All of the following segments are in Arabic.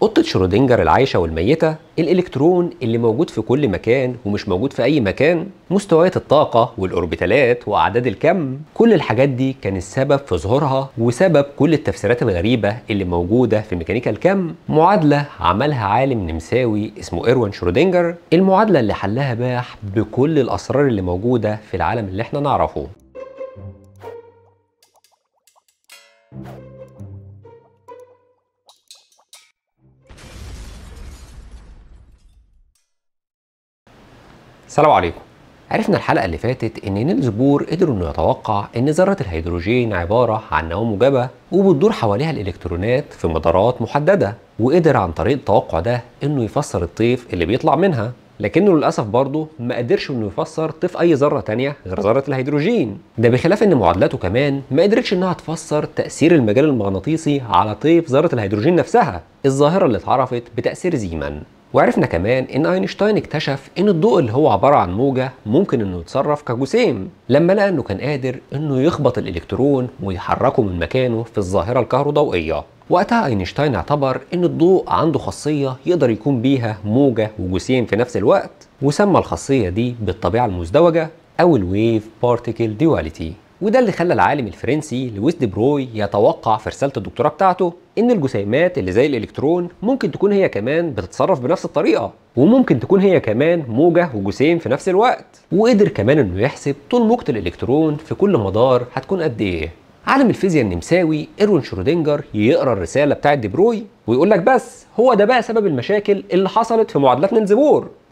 قطة شرودنجر العايشة والميتة الإلكترون اللي موجود في كل مكان ومش موجود في أي مكان مستويات الطاقة والأوربيتالات وأعداد الكم كل الحاجات دي كان السبب في ظهورها وسبب كل التفسيرات الغريبة اللي موجودة في ميكانيكا الكم معادلة عملها عالم نمساوي اسمه إروان شرودنجر المعادلة اللي حلها باح بكل الأسرار اللي موجودة في العالم اللي احنا نعرفه السلام عليكم عرفنا الحلقة اللي فاتت إن نيلز بور قدر إنه يتوقع إن ذرة الهيدروجين عبارة عن نواة موجبة وبتدور حواليها الإلكترونات في مدارات محددة وقدر عن طريق التوقع ده إنه يفسر الطيف اللي بيطلع منها لكنه للأسف برضه ما قدرش إنه يفسر طيف أي ذرة تانية غير ذرة الهيدروجين ده بخلاف إن معادلاته كمان ما قدرتش إنها تفسر تأثير المجال المغناطيسي على طيف ذرة الهيدروجين نفسها الظاهرة اللي اتعرفت بتأثير زيمان وعرفنا كمان ان اينشتاين اكتشف ان الضوء اللي هو عباره عن موجه ممكن انه يتصرف كجسيم لما لقى انه كان قادر انه يخبط الالكترون ويحركه من مكانه في الظاهره الكهروضوئيه وقتها اينشتاين اعتبر ان الضوء عنده خاصيه يقدر يكون بيها موجه وجسيم في نفس الوقت وسمى الخاصيه دي بالطبيعه المزدوجه او الويف بارتيكل ديواليتي وده اللي خلى العالم الفرنسي لويس دي بروي يتوقع في رساله الدكتوراه بتاعته ان الجسيمات اللي زي الالكترون ممكن تكون هي كمان بتتصرف بنفس الطريقه وممكن تكون هي كمان موجه وجسيم في نفس الوقت وقدر كمان انه يحسب طول موجه الالكترون في كل مدار هتكون قد ايه عالم الفيزياء النمساوي ايرون شرودنجر يقرا الرساله بتاعت دي بروي ويقول لك بس هو ده بقى سبب المشاكل اللي حصلت في معادلات نيلز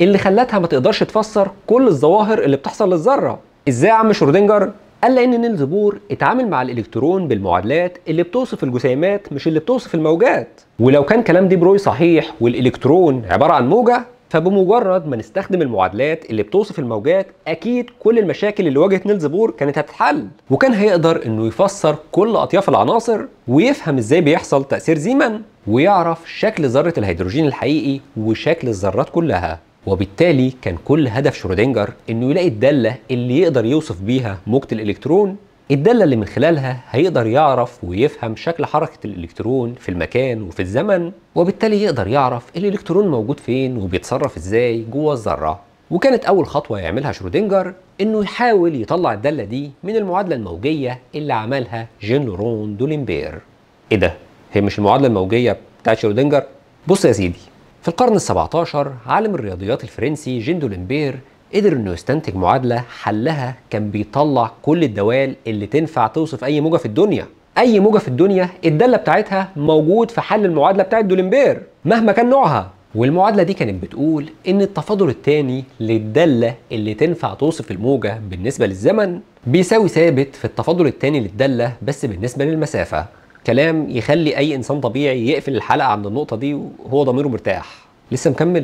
اللي خلتها ما تقدرش تفسر كل الظواهر اللي بتحصل للذره ازاي يا عم شرودنجر قال لان نيلز بور اتعامل مع الالكترون بالمعادلات اللي بتوصف الجسيمات مش اللي بتوصف الموجات ولو كان كلام دي بروي صحيح والالكترون عباره عن موجه فبمجرد ما نستخدم المعادلات اللي بتوصف الموجات اكيد كل المشاكل اللي واجهت نيلز بور كانت هتتحل وكان هيقدر انه يفسر كل اطياف العناصر ويفهم ازاي بيحصل تاثير زيمان ويعرف شكل ذره الهيدروجين الحقيقي وشكل الذرات كلها وبالتالي كان كل هدف شرودنجر انه يلاقي الداله اللي يقدر يوصف بيها موجه الالكترون الداله اللي من خلالها هيقدر يعرف ويفهم شكل حركه الالكترون في المكان وفي الزمن وبالتالي يقدر يعرف الالكترون موجود فين وبيتصرف ازاي جوه الذره وكانت اول خطوه يعملها شرودنجر انه يحاول يطلع الداله دي من المعادله الموجيه اللي عملها جين لورون دولينبير ايه ده هي مش المعادله الموجيه بتاعت شرودنجر بص يا سيدي في القرن ال17 عالم الرياضيات الفرنسي جين دولمبير قدر انه يستنتج معادله حلها كان بيطلع كل الدوال اللي تنفع توصف اي موجه في الدنيا اي موجه في الدنيا الداله بتاعتها موجود في حل المعادله بتاعت دولمبير مهما كان نوعها والمعادلة دي كانت بتقول إن التفاضل الثاني للدالة اللي تنفع توصف الموجة بالنسبة للزمن بيساوي ثابت في التفاضل الثاني للدالة بس بالنسبة للمسافة كلام يخلي اي انسان طبيعي يقفل الحلقه عند النقطه دي وهو ضميره مرتاح لسه مكمل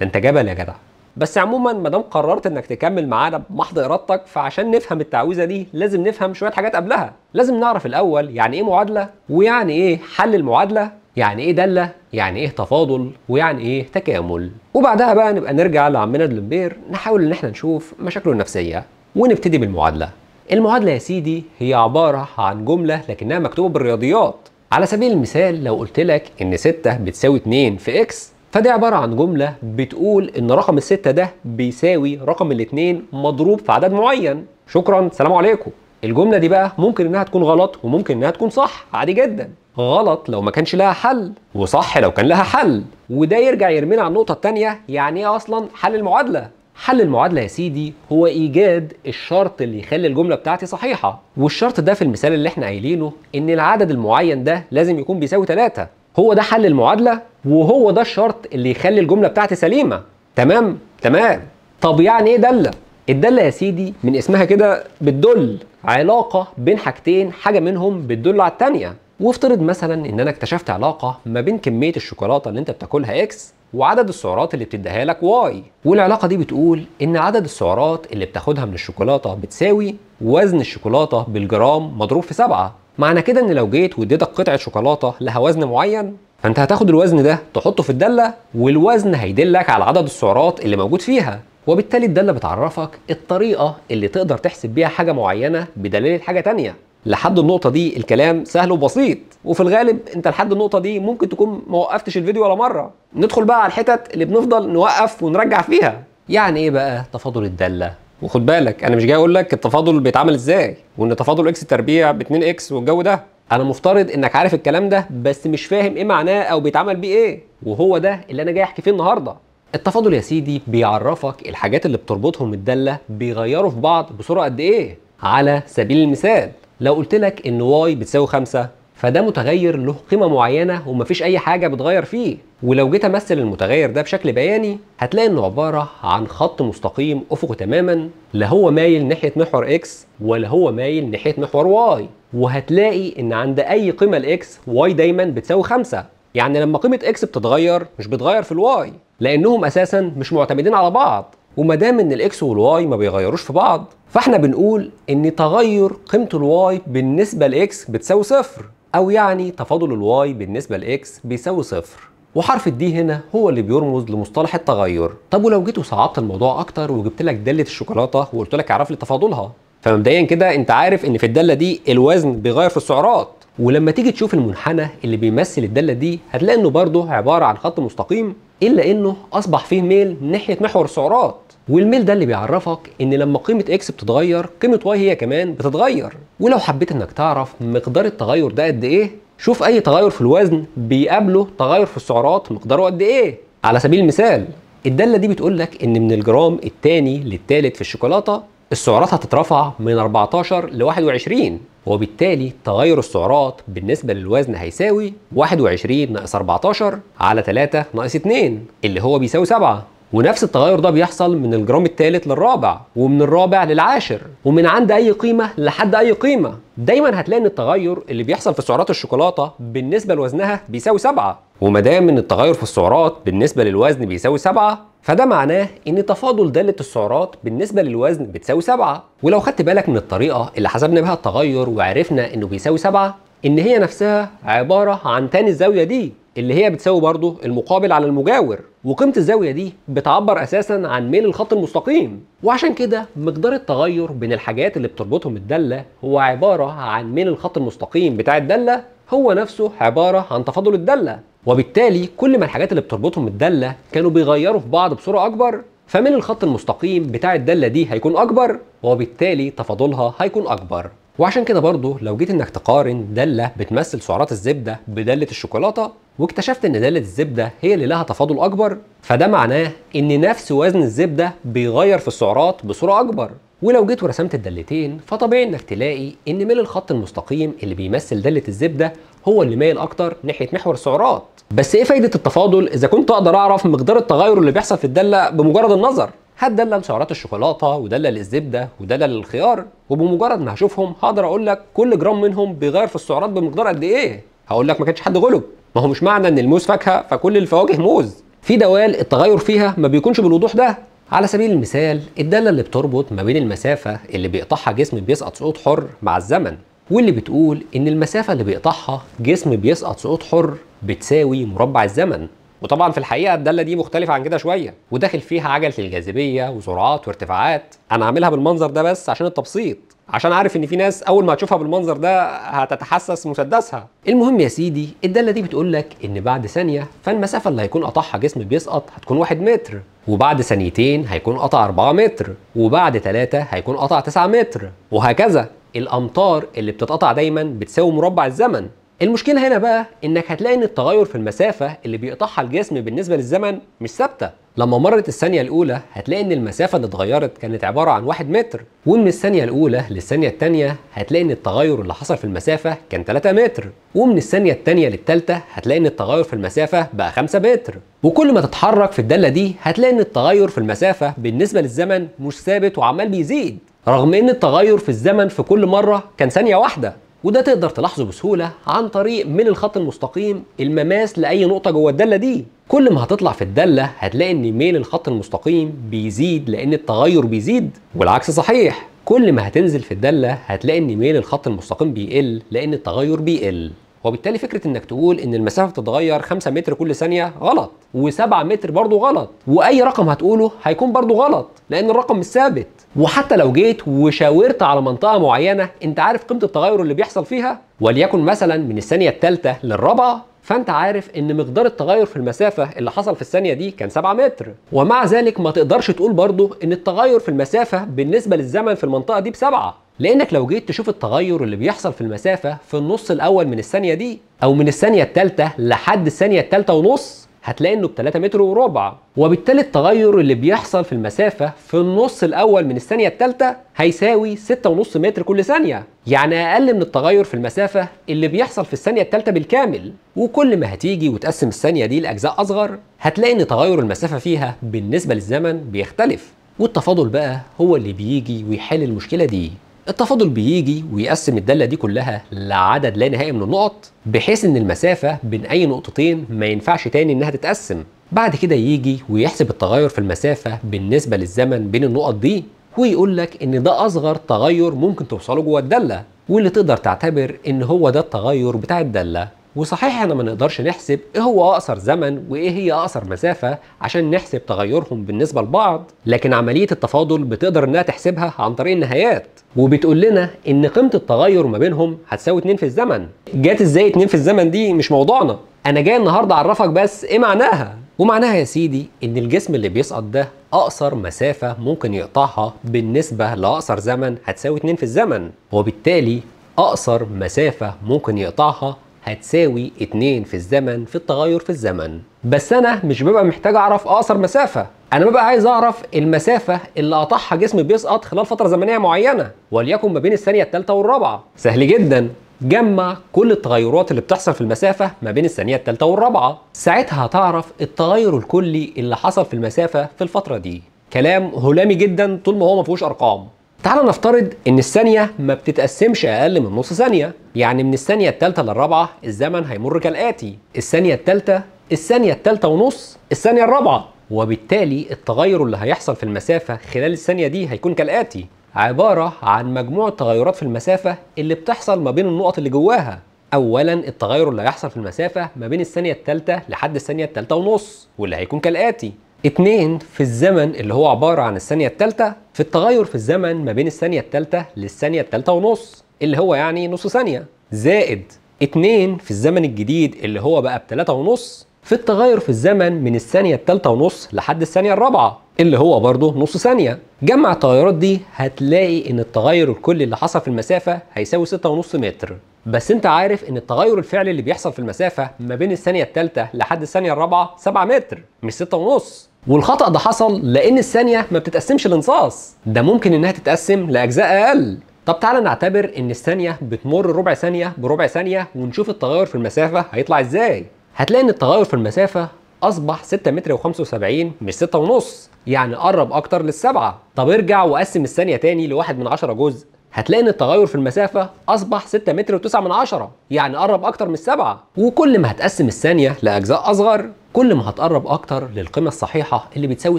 ده انت جبل يا جدع بس عموما ما دام قررت انك تكمل معانا بمحض ارادتك فعشان نفهم التعويذه دي لازم نفهم شويه حاجات قبلها لازم نعرف الاول يعني ايه معادله ويعني ايه حل المعادله يعني ايه داله يعني ايه تفاضل ويعني ايه تكامل وبعدها بقى نبقى نرجع لعمنا دلمبير نحاول ان احنا نشوف مشاكله النفسيه ونبتدي بالمعادله المعادلة يا سيدي هي عبارة عن جملة لكنها مكتوبة بالرياضيات على سبيل المثال لو قلت لك ان 6 بتساوي 2 في اكس فدي عبارة عن جملة بتقول ان رقم الستة ده بيساوي رقم الاتنين مضروب في عدد معين شكرا سلام عليكم الجملة دي بقى ممكن انها تكون غلط وممكن انها تكون صح عادي جدا غلط لو ما كانش لها حل وصح لو كان لها حل وده يرجع يرمينا على النقطة التانية يعني ايه اصلا حل المعادلة حل المعادلة يا سيدي هو إيجاد الشرط اللي يخلي الجملة بتاعتي صحيحة والشرط ده في المثال اللي احنا قايلينه إن العدد المعين ده لازم يكون بيساوي 3 هو ده حل المعادلة وهو ده الشرط اللي يخلي الجملة بتاعتي سليمة تمام تمام طب يعني إيه دالة؟ الدالة يا سيدي من اسمها كده بتدل علاقة بين حاجتين حاجة منهم بتدل على التانية وافترض مثلا ان انا اكتشفت علاقه ما بين كميه الشوكولاته اللي انت بتاكلها اكس وعدد السعرات اللي بتديها لك واي والعلاقه دي بتقول ان عدد السعرات اللي بتاخدها من الشوكولاته بتساوي وزن الشوكولاته بالجرام مضروب في سبعة معنى كده ان لو جيت واديتك قطعه شوكولاته لها وزن معين فانت هتاخد الوزن ده تحطه في الداله والوزن هيدلك على عدد السعرات اللي موجود فيها وبالتالي الداله بتعرفك الطريقه اللي تقدر تحسب بيها حاجه معينه بدلاله حاجه تانية لحد النقطه دي الكلام سهل وبسيط وفي الغالب انت لحد النقطه دي ممكن تكون ما وقفتش الفيديو ولا مره ندخل بقى على الحتت اللي بنفضل نوقف ونرجع فيها يعني ايه بقى تفاضل الداله وخد بالك انا مش جاي اقول لك التفاضل بيتعمل ازاي وان تفاضل اكس تربيع ب 2 اكس والجو ده انا مفترض انك عارف الكلام ده بس مش فاهم ايه معناه او بيتعمل بيه ايه وهو ده اللي انا جاي احكي فيه النهارده التفاضل يا سيدي بيعرفك الحاجات اللي بتربطهم الداله بيغيروا في بعض بسرعه قد ايه على سبيل المثال لو قلت لك ان واي بتساوي 5 فده متغير له قيمه معينه ومفيش اي حاجه بتغير فيه ولو جيت امثل المتغير ده بشكل بياني هتلاقي انه عباره عن خط مستقيم افقي تماما لا هو مايل ناحيه محور اكس ولا هو مايل ناحيه محور واي وهتلاقي ان عند اي قيمه لاكس واي دايما بتساوي 5 يعني لما قيمه اكس بتتغير مش بتغير في الواي لانهم اساسا مش معتمدين على بعض وما دام ان الاكس والواي ما بيغيروش في بعض فاحنا بنقول ان تغير قيمه الواي بالنسبه لاكس بتساوي صفر او يعني تفاضل الواي بالنسبه لاكس بيساوي صفر وحرف الدي هنا هو اللي بيرمز لمصطلح التغير طب ولو جيت وصعبت الموضوع اكتر وجبت لك داله الشوكولاته وقلت لك اعرف لي تفاضلها فمبدئيا كده انت عارف ان في الداله دي الوزن بيغير في السعرات ولما تيجي تشوف المنحنى اللي بيمثل الداله دي هتلاقي انه برضه عباره عن خط مستقيم الا انه اصبح فيه ميل من ناحيه محور السعرات والميل ده اللي بيعرفك ان لما قيمه اكس بتتغير قيمه واي هي كمان بتتغير ولو حبيت انك تعرف مقدار التغير ده قد ايه شوف اي تغير في الوزن بيقابله تغير في السعرات مقداره قد ايه على سبيل المثال الداله دي بتقول لك ان من الجرام الثاني للثالث في الشوكولاته السعرات هتترفع من 14 ل 21 وبالتالي تغير السعرات بالنسبة للوزن هيساوي 21 ناقص 14 على 3 ناقص 2 اللي هو بيساوي 7 ونفس التغير ده بيحصل من الجرام الثالث للرابع ومن الرابع للعاشر ومن عند اي قيمه لحد اي قيمه دايما هتلاقي ان التغير اللي بيحصل في سعرات الشوكولاته بالنسبه لوزنها بيساوي 7 وما دام ان التغير في السعرات بالنسبه للوزن بيساوي 7 فده معناه ان تفاضل داله السعرات بالنسبه للوزن بتساوي 7 ولو خدت بالك من الطريقه اللي حسبنا بها التغير وعرفنا انه بيساوي 7 ان هي نفسها عباره عن تاني الزاويه دي اللي هي بتساوي برضه المقابل على المجاور وقيمه الزاويه دي بتعبر اساسا عن ميل الخط المستقيم وعشان كده مقدار التغير بين الحاجات اللي بتربطهم الداله هو عباره عن ميل الخط المستقيم بتاع الداله هو نفسه عباره عن تفاضل الداله وبالتالي كل ما الحاجات اللي بتربطهم الداله كانوا بيغيروا في بعض بسرعه اكبر فمن الخط المستقيم بتاع الداله دي هيكون اكبر وبالتالي تفاضلها هيكون اكبر وعشان كده برضه لو جيت انك تقارن داله بتمثل سعرات الزبده بداله الشوكولاته واكتشفت ان داله الزبده هي اللي لها تفاضل اكبر فده معناه ان نفس وزن الزبده بيغير في السعرات بسرعه اكبر ولو جيت ورسمت الدالتين فطبيعي انك تلاقي ان ميل الخط المستقيم اللي بيمثل داله الزبده هو اللي مايل اكتر ناحيه محور السعرات بس ايه فايده التفاضل اذا كنت اقدر اعرف مقدار التغير اللي بيحصل في الداله بمجرد النظر هتدلل لسعرات الشوكولاته وداله للزبده وداله للخيار وبمجرد ما هشوفهم هقدر اقول لك كل جرام منهم بيغير في السعرات بمقدار قد ايه هقول لك ما كانش حد غلب ما هو مش معنى ان الموز فاكهه فكل الفواكه موز في دوال التغير فيها ما بيكونش بالوضوح ده على سبيل المثال الداله اللي بتربط ما بين المسافه اللي بيقطعها جسم بيسقط سقوط حر مع الزمن واللي بتقول إن المسافة اللي بيقطعها جسم بيسقط سقوط حر بتساوي مربع الزمن وطبعا في الحقيقه الداله دي مختلفه عن كده شويه وداخل فيها عجله الجاذبيه وسرعات وارتفاعات انا عاملها بالمنظر ده بس عشان التبسيط عشان عارف ان في ناس اول ما هتشوفها بالمنظر ده هتتحسس مسدسها المهم يا سيدي الداله دي بتقول لك ان بعد ثانيه فالمسافه اللي هيكون قطعها جسم بيسقط هتكون 1 متر وبعد ثانيتين هيكون قطع 4 متر وبعد ثلاثة هيكون قطع 9 متر وهكذا الامطار اللي بتتقطع دايما بتساوي مربع الزمن المشكله هنا بقى انك هتلاقي ان التغير في المسافه اللي بيقطعها الجسم بالنسبه للزمن مش ثابته لما مرت الثانيه الاولى هتلاقي ان المسافه اللي اتغيرت كانت عباره عن 1 متر ومن الثانيه الاولى للثانيه الثانيه هتلاقي ان التغير اللي حصل في المسافه كان 3 متر ومن الثانيه الثانيه للثالثه هتلاقي ان التغير في المسافه بقى 5 متر وكل ما تتحرك في الداله دي هتلاقي ان التغير في المسافه بالنسبه للزمن مش ثابت وعمال بيزيد رغم ان التغير في الزمن في كل مرة كان ثانية واحدة وده تقدر تلاحظه بسهولة عن طريق من الخط المستقيم المماس لأي نقطة جوه الدالة دي كل ما هتطلع في الدالة هتلاقي ان ميل الخط المستقيم بيزيد لأن التغير بيزيد والعكس صحيح كل ما هتنزل في الدالة هتلاقي ان ميل الخط المستقيم بيقل لأن التغير بيقل وبالتالي فكره انك تقول ان المسافه بتتغير 5 متر كل ثانيه غلط و7 متر برضه غلط واي رقم هتقوله هيكون برضه غلط لان الرقم مش ثابت وحتى لو جيت وشاورت على منطقه معينه انت عارف قيمه التغير اللي بيحصل فيها وليكن مثلا من الثانيه الثالثه للرابعه فانت عارف ان مقدار التغير في المسافه اللي حصل في الثانيه دي كان 7 متر ومع ذلك ما تقدرش تقول برضه ان التغير في المسافه بالنسبه للزمن في المنطقه دي بسبعه لانك لو جيت تشوف التغير اللي بيحصل في المسافه في النص الاول من الثانيه دي او من الثانيه الثالثه لحد الثانيه الثالثه ونص هتلاقي انه ب 3 متر وربع وبالتالي التغير اللي بيحصل في المسافه في النص الاول من الثانيه الثالثه هيساوي 6.5 متر كل ثانيه يعني اقل من التغير في المسافه اللي بيحصل في الثانيه الثالثه بالكامل وكل ما هتيجي وتقسم الثانيه دي لاجزاء اصغر هتلاقي ان تغير المسافه فيها بالنسبه للزمن بيختلف والتفاضل بقى هو اللي بيجي ويحل المشكله دي التفاضل بيجي ويقسم الداله دي كلها لعدد لا نهائي من النقط بحيث ان المسافه بين اي نقطتين ما ينفعش تاني انها تتقسم بعد كده يجي ويحسب التغير في المسافه بالنسبه للزمن بين النقط دي ويقول لك ان ده اصغر تغير ممكن توصله جوه الداله واللي تقدر تعتبر ان هو ده التغير بتاع الداله وصحيح احنا ما نقدرش نحسب ايه هو اقصر زمن وايه هي اقصر مسافه عشان نحسب تغيرهم بالنسبه لبعض لكن عمليه التفاضل بتقدر انها تحسبها عن طريق النهايات وبتقول لنا ان قيمه التغير ما بينهم هتساوي 2 في الزمن جات ازاي 2 في الزمن دي مش موضوعنا انا جاي النهارده اعرفك بس ايه معناها ومعناها يا سيدي ان الجسم اللي بيسقط ده اقصر مسافه ممكن يقطعها بالنسبه لاقصر زمن هتساوي 2 في الزمن وبالتالي اقصر مسافه ممكن يقطعها هتساوي 2 في الزمن في التغير في الزمن بس انا مش ببقى محتاج اعرف اقصر مسافه انا ببقى عايز اعرف المسافه اللي قطعها جسمي بيسقط خلال فتره زمنيه معينه وليكن ما بين الثانيه الثالثه والرابعه سهل جدا جمع كل التغيرات اللي بتحصل في المسافة ما بين الثانية الثالثة والرابعة ساعتها هتعرف التغير الكلي اللي حصل في المسافة في الفترة دي كلام هلامي جدا طول ما هو ما فيهوش أرقام تعال نفترض ان الثانية ما بتتقسمش اقل من نص ثانية يعني من الثانية التالتة للرابعة الزمن هيمر كالآتي الثانية التالتة الثانية التالتة ونص الثانية الرابعة وبالتالي التغير اللي هيحصل في المسافة خلال الثانية دي هيكون كالآتي عبارة عن مجموع تغيرات في المسافة اللي بتحصل ما بين النقط اللي جواها اولا التغير اللي هيحصل في المسافه ما بين الثانيه الثالثه لحد الثانيه الثالثه ونص واللي هيكون كالاتي اتنين في الزمن اللي هو عبارة عن الثانية التالتة في التغير في الزمن ما بين الثانية التالتة للثانية التالتة ونص اللي هو يعني نص ثانية زائد اتنين في الزمن الجديد اللي هو بقى بتلاتة ونص في التغير في الزمن من الثانية التالتة ونص لحد الثانية الرابعة اللي هو برضه نص ثانية جمع التغيرات دي هتلاقي ان التغير الكلي اللي حصل في المسافة هيساوي ستة ونص متر بس انت عارف ان التغير الفعلي اللي بيحصل في المسافه ما بين الثانيه الثالثه لحد الثانيه الرابعه 7 متر مش 6 ونص والخطا ده حصل لان الثانيه ما بتتقسمش لانصاص ده ممكن انها تتقسم لاجزاء اقل طب تعالى نعتبر ان الثانيه بتمر ربع ثانيه بربع ثانيه ونشوف التغير في المسافه هيطلع ازاي هتلاقي ان التغير في المسافه اصبح 6 متر و75 مش 6 ونص يعني قرب اكتر للسبعه طب ارجع وقسم الثانيه تاني لواحد من عشرة جزء هتلاقي ان التغير في المسافه اصبح 6 متر و9 من عشرة يعني قرب اكتر من السبعة وكل ما هتقسم الثانيه لاجزاء اصغر كل ما هتقرب اكتر للقيمه الصحيحه اللي بتساوي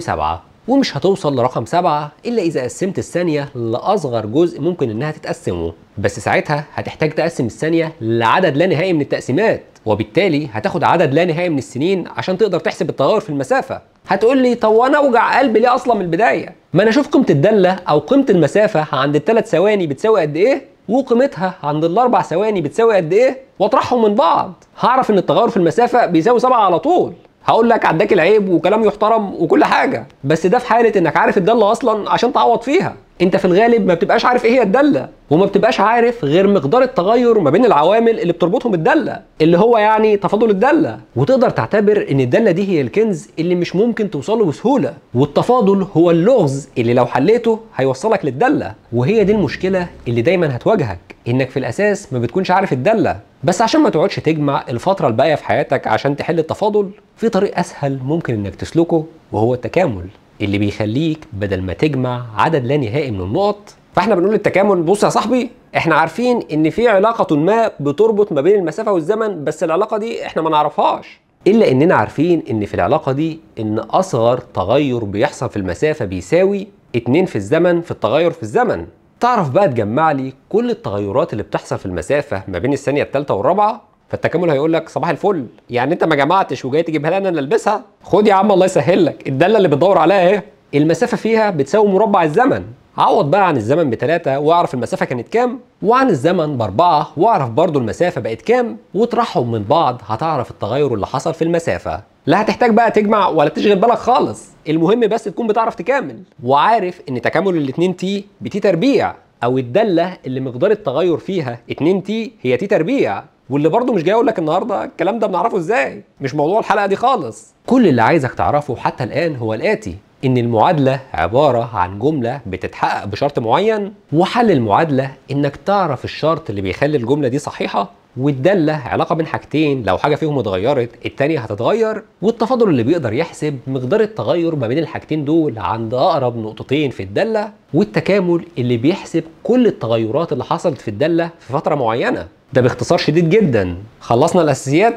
7 ومش هتوصل لرقم 7 الا اذا قسمت الثانيه لاصغر جزء ممكن انها تتقسمه بس ساعتها هتحتاج تقسم الثانيه لعدد لا نهائي من التقسيمات وبالتالي هتاخد عدد لا نهائي من السنين عشان تقدر تحسب التغير في المسافه هتقول لي طب وانا اوجع قلبي ليه اصلا من البدايه ما انا اشوف قيمه الداله او قيمه المسافه عند الثلاث ثواني بتساوي قد ايه وقيمتها عند الاربع ثواني بتساوي قد ايه واطرحهم من بعض هعرف ان التغير في المسافه بيساوي 7 على طول هقول لك عداك العيب وكلام يحترم وكل حاجه بس ده في حاله انك عارف الداله اصلا عشان تعوض فيها انت في الغالب ما بتبقاش عارف ايه هي الداله وما بتبقاش عارف غير مقدار التغير ما بين العوامل اللي بتربطهم الداله اللي هو يعني تفاضل الداله وتقدر تعتبر ان الداله دي هي الكنز اللي مش ممكن توصله بسهوله والتفاضل هو اللغز اللي لو حليته هيوصلك للداله وهي دي المشكله اللي دايما هتواجهك انك في الاساس ما بتكونش عارف الداله بس عشان ما تقعدش تجمع الفتره الباقيه في حياتك عشان تحل التفاضل في طريق اسهل ممكن انك تسلكه وهو التكامل اللي بيخليك بدل ما تجمع عدد لا نهائي من النقط فاحنا بنقول للتكامل بص يا صاحبي احنا عارفين ان في علاقه ما بتربط ما بين المسافه والزمن بس العلاقه دي احنا ما نعرفهاش الا اننا عارفين ان في العلاقه دي ان اصغر تغير بيحصل في المسافه بيساوي 2 في الزمن في التغير في الزمن تعرف بقى تجمع لي كل التغيرات اللي بتحصل في المسافه ما بين الثانيه الثالثه والرابعه فالتكامل هيقول لك صباح الفل يعني انت ما جمعتش وجاي تجيبها لي انا نلبسها خد يا عم الله يسهل لك الداله اللي بتدور عليها اهي المسافه فيها بتساوي مربع الزمن عوض بقى عن الزمن بتلاتة واعرف المسافة كانت كام وعن الزمن بأربعة واعرف برضو المسافة بقت كام واطرحهم من بعض هتعرف التغير اللي حصل في المسافة لا هتحتاج بقى تجمع ولا تشغل بالك خالص المهم بس تكون بتعرف تكامل وعارف ان تكامل الاتنين تي بتي تربيع او الدالة اللي مقدار التغير فيها 2 تي هي تي تربيع واللي برضه مش جاي اقول لك النهارده الكلام ده بنعرفه ازاي مش موضوع الحلقه دي خالص كل اللي عايزك تعرفه حتى الان هو الاتي ان المعادله عباره عن جمله بتتحقق بشرط معين وحل المعادله انك تعرف الشرط اللي بيخلي الجمله دي صحيحه والداله علاقه بين حاجتين لو حاجه فيهم اتغيرت التانيه هتتغير والتفاضل اللي بيقدر يحسب مقدار التغير ما بين الحاجتين دول عند اقرب نقطتين في الداله والتكامل اللي بيحسب كل التغيرات اللي حصلت في الداله في فتره معينه ده باختصار شديد جدا خلصنا الاساسيات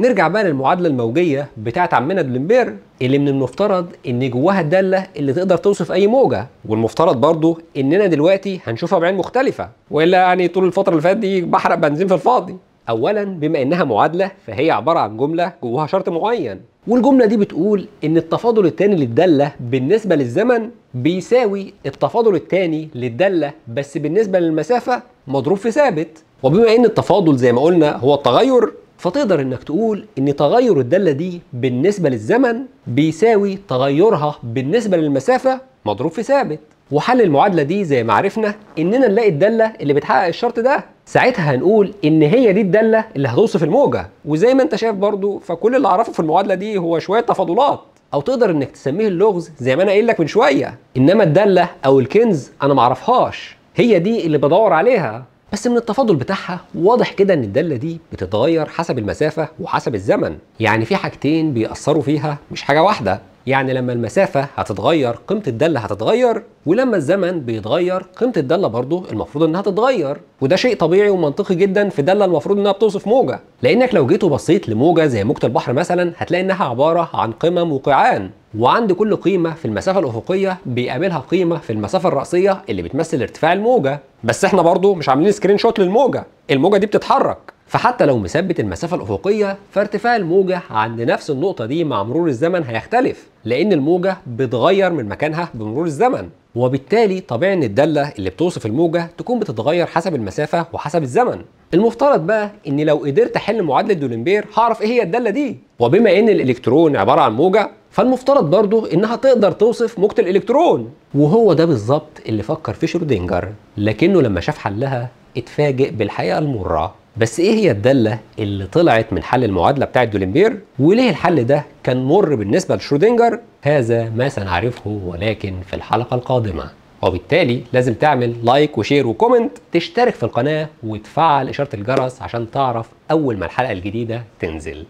نرجع بقى للمعادله الموجيه بتاعه عمنا دلمبير اللي من المفترض ان جواها الداله اللي تقدر توصف اي موجه والمفترض برضو اننا دلوقتي هنشوفها بعين مختلفه والا يعني طول الفتره اللي فاتت دي بحرق بنزين في الفاضي اولا بما انها معادله فهي عباره عن جمله جواها شرط معين والجمله دي بتقول ان التفاضل الثاني للداله بالنسبه للزمن بيساوي التفاضل الثاني للداله بس بالنسبه للمسافه مضروب في ثابت وبما ان التفاضل زي ما قلنا هو التغير فتقدر انك تقول ان تغير الداله دي بالنسبه للزمن بيساوي تغيرها بالنسبه للمسافه مضروب في ثابت وحل المعادله دي زي ما عرفنا اننا نلاقي الداله اللي بتحقق الشرط ده ساعتها هنقول ان هي دي الداله اللي هتوصف الموجه وزي ما انت شايف برضو فكل اللي اعرفه في المعادله دي هو شويه تفاضلات او تقدر انك تسميه اللغز زي ما انا قايل لك من شويه انما الداله او الكنز انا معرفهاش هي دي اللي بدور عليها بس من التفاضل بتاعها واضح كده ان الداله دي بتتغير حسب المسافه وحسب الزمن يعني في حاجتين بيأثروا فيها مش حاجه واحده يعني لما المسافة هتتغير قيمة الدالة هتتغير ولما الزمن بيتغير قيمة الدالة برضه المفروض انها تتغير وده شيء طبيعي ومنطقي جدا في دالة المفروض انها بتوصف موجة لانك لو جيت وبصيت لموجة زي موجة البحر مثلا هتلاقي انها عبارة عن قمم وقيعان وعند كل قيمة في المسافة الأفقية بيقابلها قيمة في المسافة الرأسية اللي بتمثل ارتفاع الموجة بس احنا برضو مش عاملين سكرين شوت للموجة الموجة دي بتتحرك فحتى لو مثبت المسافة الأفقية فارتفاع الموجة عند نفس النقطة دي مع مرور الزمن هيختلف لأن الموجة بتغير من مكانها بمرور الزمن وبالتالي طبيعي ان الدالة اللي بتوصف الموجة تكون بتتغير حسب المسافة وحسب الزمن المفترض بقى ان لو قدرت احل معادله دولمبير هعرف ايه هي الداله دي وبما ان الالكترون عباره عن موجه فالمفترض برضه انها تقدر توصف موجه الالكترون وهو ده بالظبط اللي فكر فيه شرودنجر لكنه لما شاف حلها اتفاجئ بالحقيقه المره بس ايه هي الداله اللي طلعت من حل المعادله بتاعه دولمبير وليه الحل ده كان مر بالنسبه لشرودنجر هذا ما سنعرفه ولكن في الحلقه القادمه وبالتالي لازم تعمل لايك وشير وكومنت تشترك في القناة وتفعل إشارة الجرس عشان تعرف أول ما الحلقة الجديدة تنزل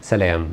سلام